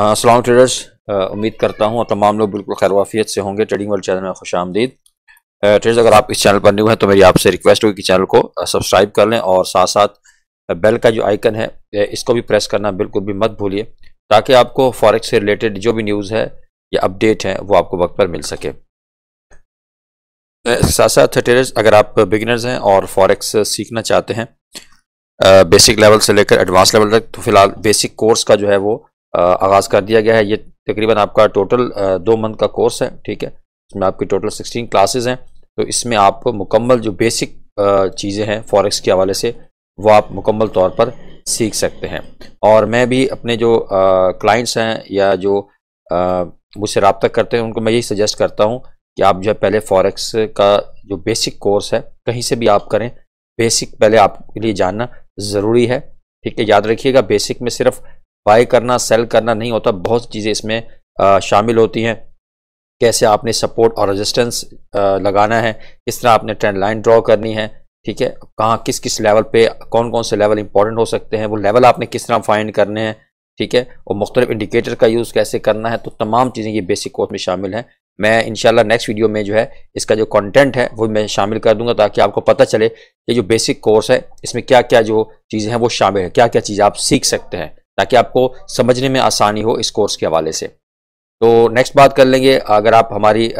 Aslam traders उम्मीद करता हूँ और तमाम लोग बिल्कुल खैर वाफियत से होंगे ट्रेडिंग वर्ल्ड चैनल में खुश आमदीद ट्रेडर्स अगर आप इस चैनल पर न्यू हैं तो मेरी आपसे रिक्वेस्ट होगी कि चैनल को सब्सक्राइब कर लें और साथ साथ बेल का जो आइकन है इसको भी प्रेस करना बिल्कुल भी मत भूलिए ताकि आपको फॉरेक्स से रिलेटेड जो भी न्यूज़ है या अपडेट है वो आपको वक्त पर मिल सके साथ साथ ट्रेडर्स अगर आप बिगिनर्स हैं और फॉरेक्स सीखना चाहते हैं बेसिक लेवल से लेकर एडवांस लेवल तक तो फिलहाल बेसिक कोर्स का जो है वो आगाज़ कर दिया गया है ये तकरीबन आपका टोटल दो मंथ का कोर्स है ठीक है इसमें आपकी टोटल सिक्सटीन क्लासेज हैं तो इसमें आप मुकम्मल जो बेसिक चीज़ें हैं फॉरेक्स के हवाले से वो आप मुकम्मल तौर पर सीख सकते हैं और मैं भी अपने जो क्लाइंट्स हैं या जो मुझसे रबता करते हैं उनको मैं यही सजेस्ट करता हूँ कि आप जो है पहले फॉरेक्स का जो बेसिक कोर्स है कहीं से भी आप करें बेसिक पहले आपके लिए जानना ज़रूरी है ठीक है याद रखिएगा बेसिक में सिर्फ बाय करना सेल करना नहीं होता बहुत चीज़ें इसमें शामिल होती हैं कैसे आपने सपोर्ट और रेजिस्टेंस लगाना है किस तरह आपने ट्रेंड लाइन ड्रॉ करनी है ठीक है कहाँ किस किस लेवल पे कौन कौन से लेवल इंपॉर्टेंट हो सकते हैं वो लेवल आपने किस तरह फाइंड करने हैं ठीक है और मुख्तलिफ इंडिकेटर का यूज़ कैसे करना है तो तमाम चीज़ें ये बेसिक कोर्स में शामिल हैं मैं इंशाल्लाह नेक्स्ट वीडियो में जो है इसका जो कंटेंट है वो मैं शामिल कर दूंगा ताकि आपको पता चले कि जो बेसिक कोर्स है इसमें क्या क्या जो चीज़ें हैं वो शामिल है क्या क्या चीज़ आप सीख सकते हैं ताकि आपको समझने में आसानी हो इस कोर्स के हवाले से तो नेक्स्ट बात कर लेंगे अगर आप हमारी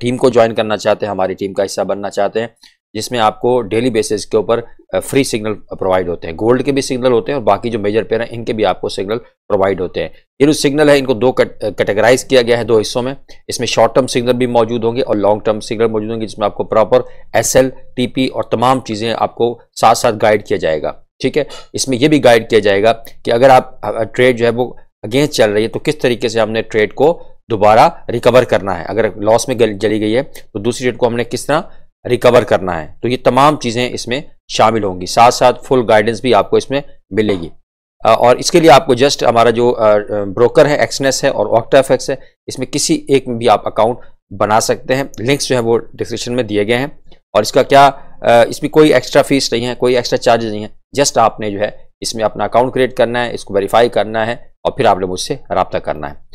टीम को ज्वाइन करना चाहते हैं हमारी टीम का हिस्सा बनना चाहते हैं जिसमें आपको डेली बेसिस के ऊपर फ्री सिग्नल प्रोवाइड होते हैं गोल्ड के भी सिग्नल होते हैं और बाकी जो मेजर पेयर हैं इनके भी आपको सिग्नल प्रोवाइड होते हैं ये जो सिग्नल है इनको दो कैटेगराइज किया गया है दो हिस्सों में इसमें शॉर्ट टर्म सिग्नल भी मौजूद होंगे और लॉन्ग टर्म सिग्नल मौजूद होंगे जिसमें आपको proper S L T P और तमाम चीज़ें आपको साथ साथ गाइड किया जाएगा ठीक है इसमें यह भी गाइड किया जाएगा कि अगर आप ट्रेड जो है वो अगेंस्ट चल रही है तो किस तरीके से हमने ट्रेड को दोबारा रिकवर करना है अगर लॉस में जली गई है तो दूसरी ट्रेड को हमने किस तरह रिकवर करना है तो ये तमाम चीज़ें इसमें शामिल होंगी साथ साथ फुल गाइडेंस भी आपको इसमें मिलेगी और इसके लिए आपको जस्ट हमारा जो ब्रोकर है एक्सनेस है और ऑक्टा एफेक्स है इसमें किसी एक में भी आप अकाउंट बना सकते हैं लिंक्स जो है वो डिस्क्रिप्शन में दिए गए हैं और इसका क्या इसमें कोई एक्स्ट्रा फीस नहीं है कोई एक्स्ट्रा चार्ज नहीं है जस्ट आपने जो है इसमें अपना अकाउंट क्रिएट करना है इसको वेरीफाई करना है और फिर आपने मुझसे रबता करना है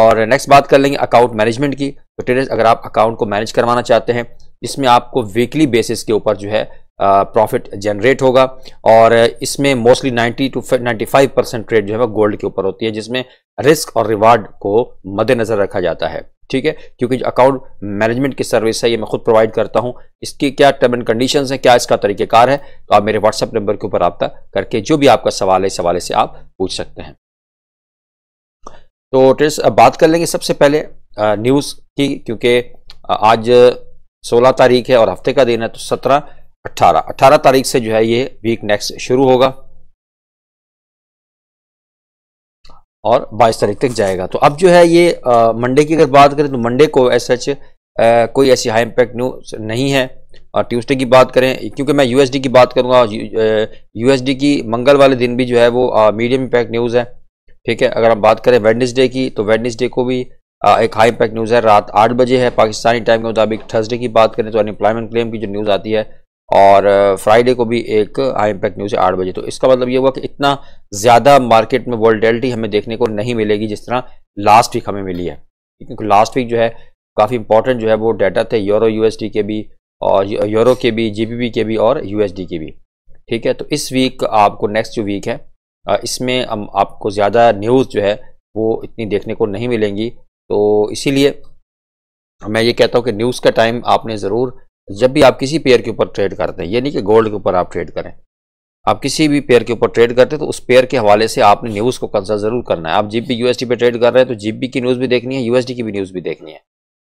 और नेक्स्ट बात कर लेंगे अकाउंट मैनेजमेंट की तो ट्रेडर्स अगर आप अकाउंट को मैनेज करवाना चाहते हैं इसमें आपको वीकली बेसिस के ऊपर जो है प्रॉफिट जनरेट होगा और इसमें मोस्टली 90 टू 95 परसेंट ट्रेड जो है वो गोल्ड के ऊपर होती है जिसमें रिस्क और रिवार्ड को मद्देनज़र रखा जाता है ठीक है क्योंकि जो अकाउंट मैनेजमेंट की सर्विस है ये मैं खुद प्रोवाइड करता हूँ इसकी क्या टर्म एंड कंडीशंस हैं क्या इसका तरीक़ेकार है तो आप मेरे व्हाट्सअप नंबर के ऊपर रबता करके जो भी आपका सवाल है इस हवाले से आप पूछ सकते हैं तो ट्रेस बात कर लेंगे सबसे पहले न्यूज़ की क्योंकि आज 16 तारीख है और हफ्ते का दिन है तो 17 18 18 तारीख से जो है ये वीक नेक्स्ट शुरू होगा और 22 तारीख तक जाएगा तो अब जो है ये मंडे की अगर बात करें तो मंडे को एस एच कोई ऐसी हाई इम्पैक्ट न्यूज नहीं है और ट्यूसडे की बात करें क्योंकि मैं यूएसडी की बात करूँगा यूएसडी की मंगल वाले दिन भी जो है वो मीडियम इम्पैक्ट न्यूज़ है ठीक है अगर हम बात करें वेडनेसडे की तो वेडनेसडे को भी आ, एक हाई इम्पैक्ट न्यूज़ है रात आठ बजे है पाकिस्तानी टाइम के मुताबिक थर्सडे की बात करें तो अनएम्प्लॉयमेंट क्लेम की जो न्यूज़ आती है और फ्राइडे को भी एक आई इम्पैक्ट न्यूज़ है आठ बजे तो इसका मतलब ये हुआ कि इतना ज़्यादा मार्केट में वॉल्टेलिटी हमें देखने को नहीं मिलेगी जिस तरह लास्ट वीक हमें मिली है क्योंकि लास्ट वीक जो है काफ़ी इंपॉर्टेंट जो है वो डाटा थे यूरो यूएसडी के भी और यूरो के भी जीबीबी के भी और यूएसडी के भी ठीक है तो इस वीक आपको नेक्स्ट जो वीक है इसमें हम आपको ज़्यादा न्यूज़ जो है वो इतनी देखने को नहीं मिलेंगी तो इसीलिए मैं ये कहता हूँ कि न्यूज़ का टाइम आपने ज़रूर जब भी आप किसी पेयर के ऊपर ट्रेड करते हैं ये नहीं कि गोल्ड के ऊपर आप ट्रेड करें आप किसी भी पेयर के ऊपर ट्रेड करते हैं तो उस पेयर के हवाले से आपने न्यूज़ को कंसल्ट ज़रूर करना है आप जिप भी यूएसडी पे ट्रेड कर रहे हैं तो जिप की न्यूज़ भी देखनी है यूएसडी की भी न्यूज़ भी देखनी है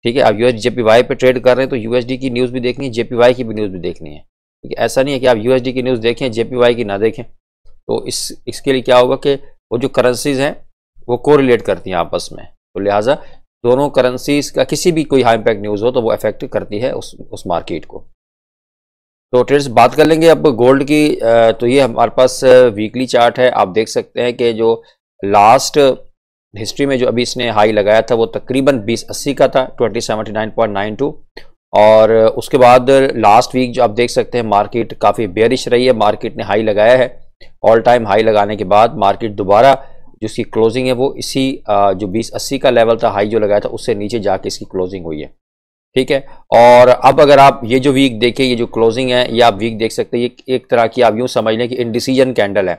ठीक है आप यूएस पी वाई पे ट्रेड कर रहे हैं तो यूएसडी की न्यूज़ भी देखनी है जेपी वाई की भी न्यूज़ भी देखनी है ठीक है ऐसा नहीं है कि आप यूएसडी की न्यूज़ देखें जेपी वाई की ना देखें तो इस इसके लिए क्या होगा कि वो जो करेंसीज़ हैं वो कोरिलेट करती हैं आपस में तो लिहाजा दोनों करेंसीज का किसी भी कोई हाई इम्पैक्ट न्यूज़ हो तो वो अफेक्ट करती है उस उस मार्केट को तो ट्रेड्स बात कर लेंगे अब गोल्ड की तो ये हमारे पास वीकली चार्ट है आप देख सकते हैं कि जो लास्ट हिस्ट्री में जो अभी इसने हाई लगाया था वो तकरीबन बीस अस्सी का था twenty seventy nine point nine two और उसके बाद लास्ट वीक जो आप देख सकते हैं मार्केट काफ़ी बेरिश रही है मार्केट ने हाई लगाया है ऑल टाइम हाई लगाने के बाद मार्केट दोबारा जो इसकी क्लोजिंग है वो इसी जो बीस अस्सी का लेवल था हाई जो लगाया था उससे नीचे जाके इसकी क्लोजिंग हुई है ठीक है और अब अगर आप ये जो वीक देखें ये जो क्लोजिंग है ये आप वीक देख सकते हैं ये एक तरह की आप यूँ समझ लें कि इनडिसीजन कैंडल है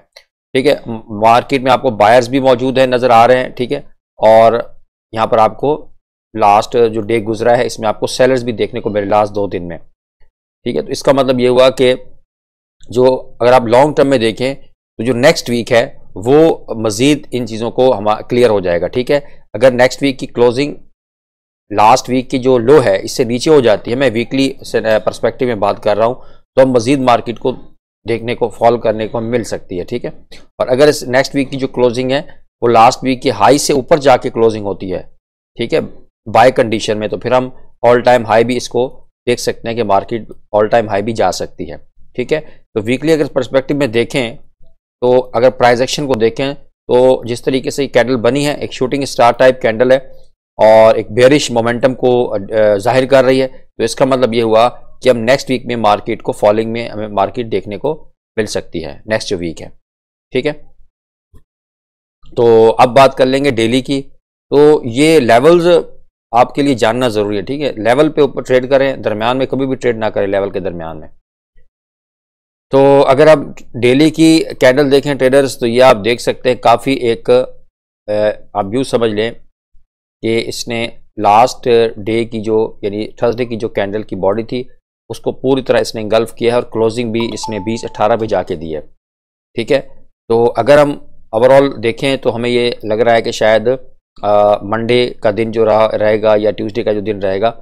ठीक है मार्केट में आपको बायर्स भी मौजूद है नज़र आ रहे हैं ठीक है और यहाँ पर आपको लास्ट जो डे गुजरा है इसमें आपको सेलर्स भी देखने को मिले लास्ट दो दिन में ठीक है तो इसका मतलब ये हुआ कि जो अगर आप लॉन्ग टर्म में देखें तो जो नेक्स्ट वीक है वो मज़ीद इन चीज़ों को हम क्लियर हो जाएगा ठीक है अगर नेक्स्ट वीक की क्लोजिंग लास्ट वीक की जो लो है इससे नीचे हो जाती है मैं वीकली परस्पेक्टिव में बात कर रहा हूँ तो हम मज़ीद मार्केट को देखने को फॉल करने को मिल सकती है ठीक है और अगर इस नेक्स्ट वीक की जो क्लोजिंग है वो लास्ट वीक की हाई से ऊपर जाके क्लोजिंग होती है ठीक है बाय कंडीशन में तो फिर हम ऑल टाइम हाई भी इसको देख सकते हैं कि मार्केट ऑल टाइम हाई भी जा सकती है ठीक है तो वीकली अगर परस्पेक्टिव में देखें तो अगर प्राइज एक्शन को देखें तो जिस तरीके से कैंडल बनी है एक शूटिंग स्टार टाइप कैंडल है और एक बेरिश मोमेंटम को जाहिर कर रही है तो इसका मतलब ये हुआ कि हम नेक्स्ट वीक में मार्केट को फॉलिंग में हमें मार्केट देखने को मिल सकती है नेक्स्ट जो वीक है ठीक है तो अब बात कर लेंगे डेली की तो ये लेवल्स आपके लिए जानना ज़रूरी है ठीक है लेवल पे ऊपर ट्रेड करें दरमियान में कभी भी ट्रेड ना करें लेवल के दरमियान में तो अगर आप डेली की कैंडल देखें ट्रेडर्स तो ये आप देख सकते हैं काफ़ी एक आप यूँ समझ लें कि इसने लास्ट डे की जो यानी थर्सडे की जो कैंडल की बॉडी थी उसको पूरी तरह इसने गल्फ किया है और क्लोजिंग भी इसने बीस अट्ठारह पे जाके दी है ठीक है तो अगर हम ओवरऑल देखें तो हमें ये लग रहा है कि शायद मंडे का दिन जो रहा रहेगा या ट्यूसडे का जो दिन रहेगा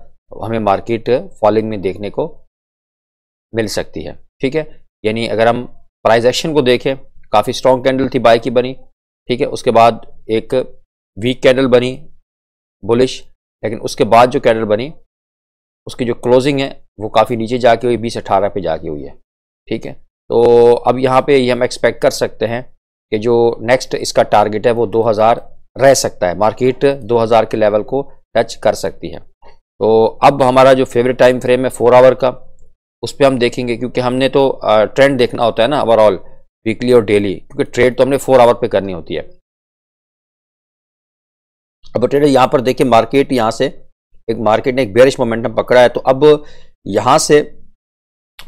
हमें मार्केट फॉलिंग में देखने को मिल सकती है ठीक है यानी अगर हम प्राइस एक्शन को देखें काफ़ी स्ट्रॉन्ग कैंडल थी बाई की बनी ठीक है उसके बाद एक वीक कैंडल बनी बुलिश लेकिन उसके बाद जो कैंडल बनी उसकी जो क्लोजिंग है वो काफ़ी नीचे जाके हुई बीस अठारह पे जाके हुई है ठीक है तो अब यहाँ पे ये हम एक्सपेक्ट कर सकते हैं कि जो नेक्स्ट इसका टारगेट है वो 2000 रह सकता है मार्केट 2000 के लेवल को टच कर सकती है तो अब हमारा जो फेवरेट टाइम फ्रेम है फोर आवर का उस पर हम देखेंगे क्योंकि हमने तो ट्रेंड देखना होता है ना ओवरऑल वीकली और डेली क्योंकि ट्रेड तो हमने फोर आवर पे करनी होती है अब ट्रेडर यहां पर देखिए मार्केट यहां से एक मार्केट ने एक बेरिश मोमेंटम पकड़ा है तो अब यहां से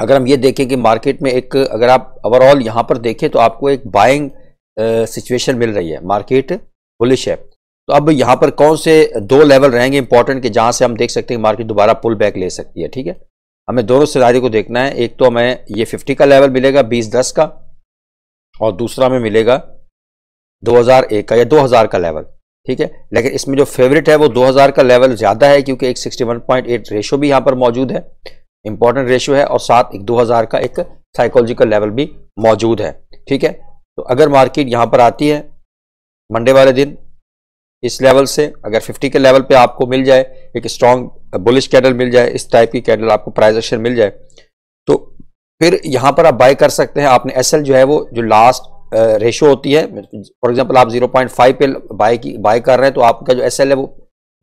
अगर हम ये देखें कि मार्केट में एक अगर आप ओवरऑल यहां पर देखें तो आपको एक बाइंग सिचुएशन मिल रही है मार्केट बुलिश है तो अब यहां पर कौन से दो लेवल रहेंगे इंपॉर्टेंट के जहां से हम देख सकते हैं मार्केट दोबारा पुल बैक ले सकती है ठीक है हमें दोनों सिनारी को देखना है एक तो हमें ये 50 का लेवल मिलेगा 20 10 का और दूसरा हमें मिलेगा 2001 का या 2000 का लेवल ठीक है लेकिन इसमें जो फेवरेट है वो 2000 का लेवल ज़्यादा है क्योंकि एक 61.8 रेशो भी यहाँ पर मौजूद है इंपॉर्टेंट रेशो है और साथ एक 2000 का एक साइकोलॉजिकल लेवल भी मौजूद है ठीक है तो अगर मार्केट यहाँ पर आती है मंडे वाले दिन इस लेवल से अगर 50 के लेवल पे आपको मिल जाए एक स्ट्रॉन्ग बुलिश कैंडल मिल जाए इस टाइप की कैंडल आपको प्राइज एक्शन मिल जाए तो फिर यहाँ पर आप बाय कर सकते हैं आपने एस जो है वो जो लास्ट रेशो होती है फॉर एग्जांपल आप 0.5 पे बाय की बाय कर रहे हैं तो आपका जो एस है वो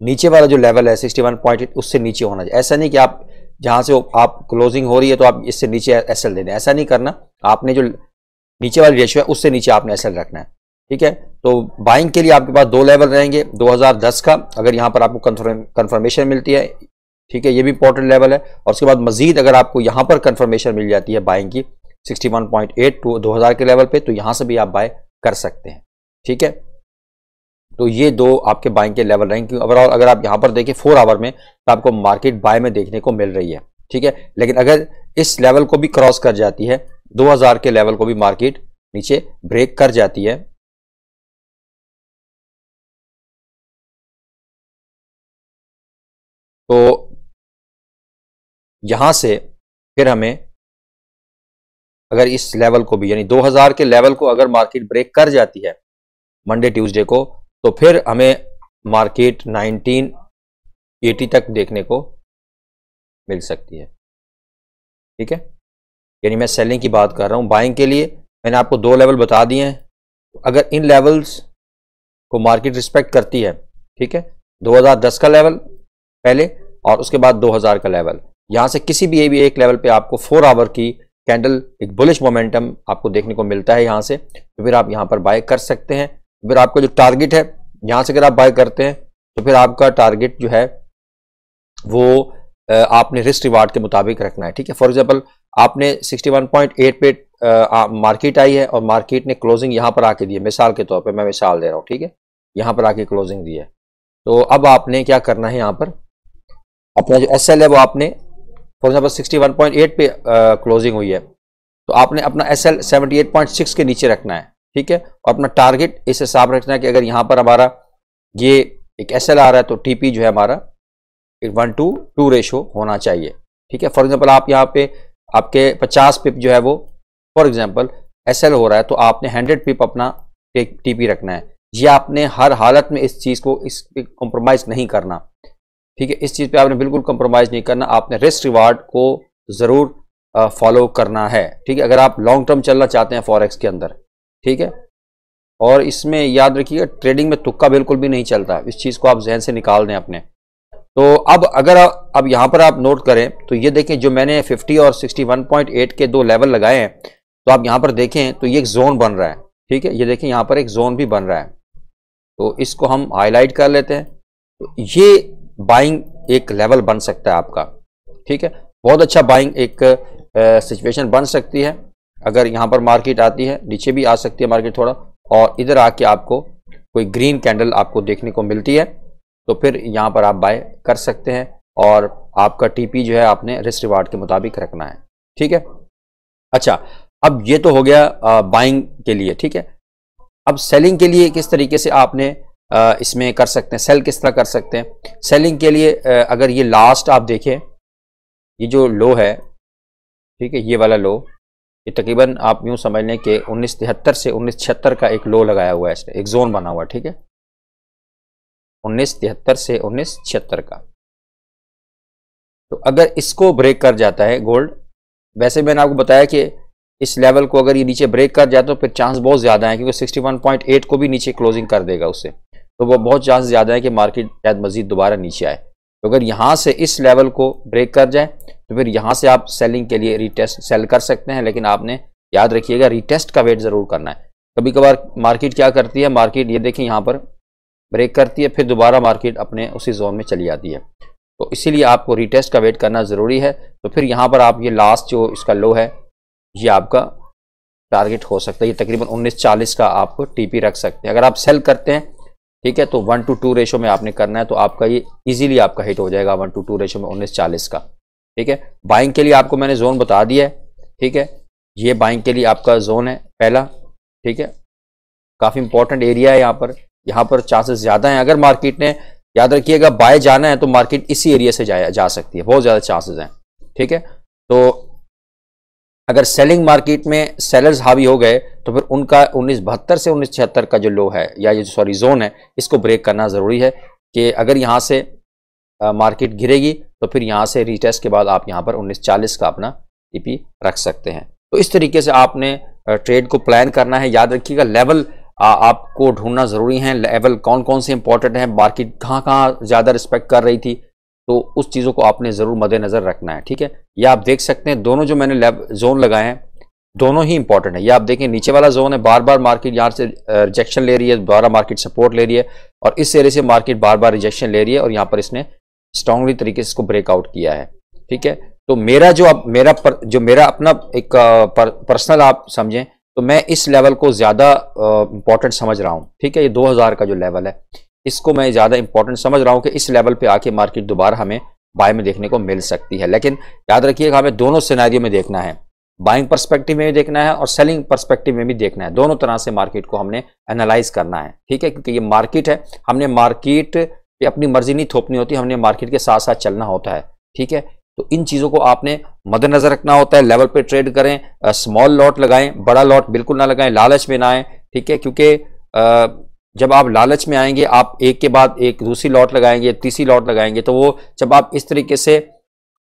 नीचे वाला जो लेवल है एट उससे नीचे होना चाहिए ऐसा नहीं कि आप जहाँ से आप क्लोजिंग हो रही है तो आप इससे नीचे एस एल ऐसा नहीं करना आपने जो नीचे वाली रेशो है उससे नीचे आपने एस रखना है ठीक है तो बाइंग के लिए आपके पास दो लेवल रहेंगे 2010 का अगर यहां पर आपको कंफर्मेशन मिलती है ठीक है ये भी इंपॉर्टेंट लेवल है और उसके बाद मजीद अगर आपको यहां पर कंफर्मेशन मिल जाती है बाइंग की 61.8 टू 2000 के लेवल पे तो यहां से भी आप बाय कर सकते हैं ठीक है तो ये दो आपके बाइंग के लेवल रहेंगे ओवरऑल अगर आप यहां पर देखें फोर आवर में तो आपको मार्केट बाय में देखने को मिल रही है ठीक है लेकिन अगर इस लेवल को भी क्रॉस कर जाती है दो के लेवल को भी मार्केट नीचे ब्रेक कर जाती है तो यहां से फिर हमें अगर इस लेवल को भी यानी 2000 के लेवल को अगर मार्केट ब्रेक कर जाती है मंडे ट्यूसडे को तो फिर हमें मार्केट 1980 तक देखने को मिल सकती है ठीक है यानी मैं सेलिंग की बात कर रहा हूँ बाइंग के लिए मैंने आपको दो लेवल बता दिए हैं तो अगर इन लेवल्स को मार्केट रिस्पेक्ट करती है ठीक है 2010 का लेवल पहले और उसके बाद 2000 का लेवल यहां से किसी भी भी एक लेवल पे आपको फोर आवर की कैंडल एक बुलिश मोमेंटम आपको देखने को मिलता है यहां से तो फिर आप यहां पर बाय कर सकते हैं तो फिर आपका जो टारगेट है यहां से अगर आप बाय करते हैं तो फिर आपका टारगेट जो है वो आपने रिस्क रिवार्ड के मुताबिक रखना है ठीक है फॉर एग्जाम्पल आपने 61.8 पे मार्केट आई है और मार्केट ने क्लोजिंग यहां पर आके दी है मिसाल के तौर पे मैं मिसाल दे रहा हूँ ठीक है यहां पर आके क्लोजिंग दी है तो अब आपने क्या करना है यहां पर अपना जो एस है वो आपने फॉर एग्जाम्पल सिक्सटी एट पे क्लोजिंग हुई है तो आपने अपना S L seventy eight point six के नीचे रखना है ठीक है और अपना टारगेट इस हिसाब रखना है कि अगर यहाँ पर हमारा ये एक एस एल आ रहा है तो टी जो है हमारा एक वन टू टू रेशो होना चाहिए ठीक है फॉर एग्जाम्पल आप यहाँ पे आपके पचास पिप जो है वो फॉर एग्जाम्पल एस एल हो रहा है तो आपने हंड्रेड पिप अपना टी पी रखना है ये आपने हर हालत में इस चीज़ को इस कॉम्प्रोमाइज़ नहीं करना ठीक है इस चीज़ पे आपने बिल्कुल कंप्रोमाइज़ नहीं करना आपने रिस्क रिवार्ड को ज़रूर फॉलो करना है ठीक है अगर आप लॉन्ग टर्म चलना चाहते हैं फॉरेक्स के अंदर ठीक है और इसमें याद रखिएगा ट्रेडिंग में तुक्का बिल्कुल भी नहीं चलता इस चीज़ को आप जहन से निकाल दें अपने तो अब अगर अब यहाँ पर आप नोट करें तो ये देखें जो मैंने 50 और 61.8 के दो लेवल लगाए हैं तो आप यहाँ पर देखें तो ये एक जोन बन रहा है ठीक है ये देखें यहाँ पर एक जोन भी बन रहा है तो इसको हम हाईलाइट कर लेते हैं तो ये बाइंग एक लेवल बन सकता है आपका ठीक है बहुत अच्छा बाइंग एक सिचुएशन बन सकती है अगर यहाँ पर मार्केट आती है नीचे भी आ सकती है मार्केट थोड़ा और इधर आके आपको कोई ग्रीन कैंडल आपको देखने को मिलती है तो फिर यहाँ पर आप बाय कर सकते हैं और आपका टीपी जो है आपने रिस्क रिवार्ड के मुताबिक रखना है ठीक है अच्छा अब ये तो हो गया बाइंग के लिए ठीक है अब सेलिंग के लिए किस तरीके से आपने इसमें कर सकते हैं सेल किस तरह कर सकते हैं सेलिंग के लिए अगर ये लास्ट आप देखें ये जो लो है ठीक है ये वाला लो ये तकरीबन आप यूँ समझ लें कि उन्नीस तिहत्तर से उन्नीस छिहत्तर का एक लो लगाया हुआ है इसने एक जोन बना हुआ ठीक है उन्नीस तिहत्तर से उन्नीस छिहत्तर का तो अगर इसको ब्रेक कर जाता है गोल्ड वैसे मैंने आपको बताया कि इस लेवल को अगर ये नीचे ब्रेक कर जाए तो फिर चांस बहुत ज़्यादा है क्योंकि 61.8 को भी नीचे क्लोजिंग कर देगा उससे तो वो बहुत चांस ज़्यादा है कि मार्केट शायद मजीद दोबारा नीचे आए तो अगर यहाँ से इस लेवल को ब्रेक कर जाए तो फिर यहाँ से आप सेलिंग के लिए रीटेस्ट सेल कर सकते हैं लेकिन आपने याद रखिएगा रीटेस्ट का वेट ज़रूर करना है कभी कभार मार्केट क्या करती है मार्केट ये देखें यहाँ पर ब्रेक करती है फिर दोबारा मार्केट अपने उसी जोन में चली जाती है तो इसीलिए आपको रीटेस्ट का वेट करना ज़रूरी है तो फिर यहाँ पर आप ये लास्ट जो इसका लो है ये आपका टारगेट हो सकता है ये तकरीबन 1940 का आप टीपी रख सकते हैं अगर आप सेल करते हैं ठीक है तो वन टू टू रेशो में आपने करना है तो आपका ये इजीली आपका हिट हो जाएगा वन टू टू रेशो में उन्नीस चालीस का ठीक है बाइंग के लिए आपको मैंने जोन बता दिया है ठीक है ये बाइंग के लिए आपका जोन है पहला ठीक है काफ़ी इंपॉर्टेंट एरिया है यहाँ पर यहाँ पर चांसेस ज़्यादा हैं अगर मार्केट ने याद रखिएगा बाय जाना है तो मार्केट इसी एरिया से जा सकती है बहुत ज़्यादा चांसेस हैं ठीक है तो अगर सेलिंग मार्केट में सेलर्स हावी हो गए तो फिर उनका उन्नीस बहत्तर से उन्नीस छिहत्तर का जो लो है या ये सॉरी जोन है इसको ब्रेक करना ज़रूरी है कि अगर यहाँ से मार्केट घिरेगी तो फिर यहाँ से रिटेस्ट के बाद आप यहाँ पर उन्नीस चालीस का अपना टीपी रख सकते हैं तो इस तरीके से आपने ट्रेड को प्लान करना है याद रखिएगा लेवल आपको ढूंढना ज़रूरी है लेवल कौन कौन से इंपॉर्टेंट हैं मार्केट कहाँ कहाँ ज़्यादा रिस्पेक्ट कर रही थी तो उस चीज़ों को आपने ज़रूर मद्देनज़र रखना है ठीक है या आप देख सकते हैं दोनों जो मैंने लेब जोन लगाए हैं दोनों ही इंपॉर्टेंट है या आप देखें नीचे वाला जोन है बार बार मार्केट यहाँ से रिजेक्शन ले रही है दोबारा मार्केट सपोर्ट ले रही है और इस एरिए से मार्केट बार बार रिजेक्शन ले रही है और यहाँ पर इसने स्ट्रांगली तरीके से इसको ब्रेकआउट किया है ठीक है तो मेरा जो अब मेरा पर, जो मेरा अपना एक पर, पर्सनल आप समझें तो मैं इस लेवल को ज़्यादा इंपॉर्टेंट समझ रहा हूँ ठीक है ये 2000 का जो लेवल है इसको मैं ज़्यादा इंपॉर्टेंट समझ रहा हूँ कि इस लेवल पे आके मार्केट दोबारा हमें बाय में देखने को मिल सकती है लेकिन याद रखिएगा हमें दोनों सिनारियों में देखना है बाइंग परस्पेक्टिव में भी देखना है और सेलिंग परस्पेक्टिव में भी देखना है दोनों तरह से मार्केट को हमने एनालाइज करना है ठीक है क्योंकि ये मार्केट है हमने मार्केट पे अपनी मर्जी नहीं थोपनी होती हमने मार्केट के साथ साथ चलना होता है ठीक है तो इन चीज़ों को आपने मद्देनजर रखना होता है लेवल पे ट्रेड करें स्मॉल लॉट लगाएं बड़ा लॉट बिल्कुल ना लगाएं लालच में ना आए ठीक है क्योंकि जब आप लालच में आएंगे आप एक के बाद एक दूसरी लॉट लगाएंगे तीसरी लॉट लगाएंगे तो वो जब आप इस तरीके से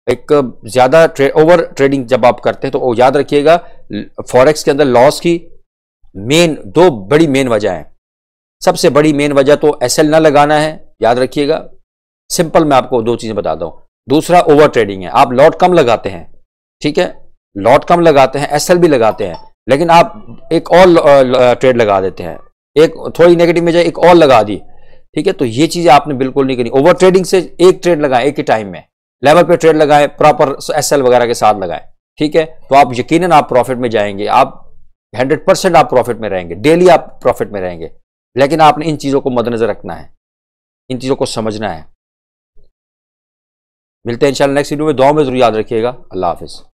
एक ज़्यादा ट्रे, ओवर ट्रेडिंग जब आप करते हैं तो याद रखिएगा फॉरेक्स के अंदर लॉस की मेन दो बड़ी मेन वजह हैं सबसे बड़ी मेन वजह तो एस ना लगाना है याद रखिएगा सिंपल मैं आपको दो चीज़ें बताता हूँ दूसरा ओवर ट्रेडिंग है आप लॉट कम लगाते हैं ठीक है लॉट कम लगाते हैं एस भी लगाते हैं लेकिन आप एक और ट्रेड लगा देते हैं एक थोड़ी नेगेटिव में जाए एक और लगा दी ठीक है तो ये चीज आपने बिल्कुल नहीं करी ओवर ट्रेडिंग से एक ट्रेड लगाए एक ही टाइम में लेवल पे ट्रेड लगाए प्रॉपर एस वगैरह के साथ लगाए ठीक है तो आप यकीनन आप प्रॉफिट में जाएंगे आप हंड्रेड परसेंट आप प्रॉफिट में रहेंगे डेली आप प्रॉफिट में रहेंगे लेकिन आपने इन चीज़ों को मद्देनजर रखना है इन चीज़ों को समझना है मिलते हैं इंशाल्लाह नेक्स्ट वीडियो में दो में जरूर याद रखिएगा अल्लाह हाफिज़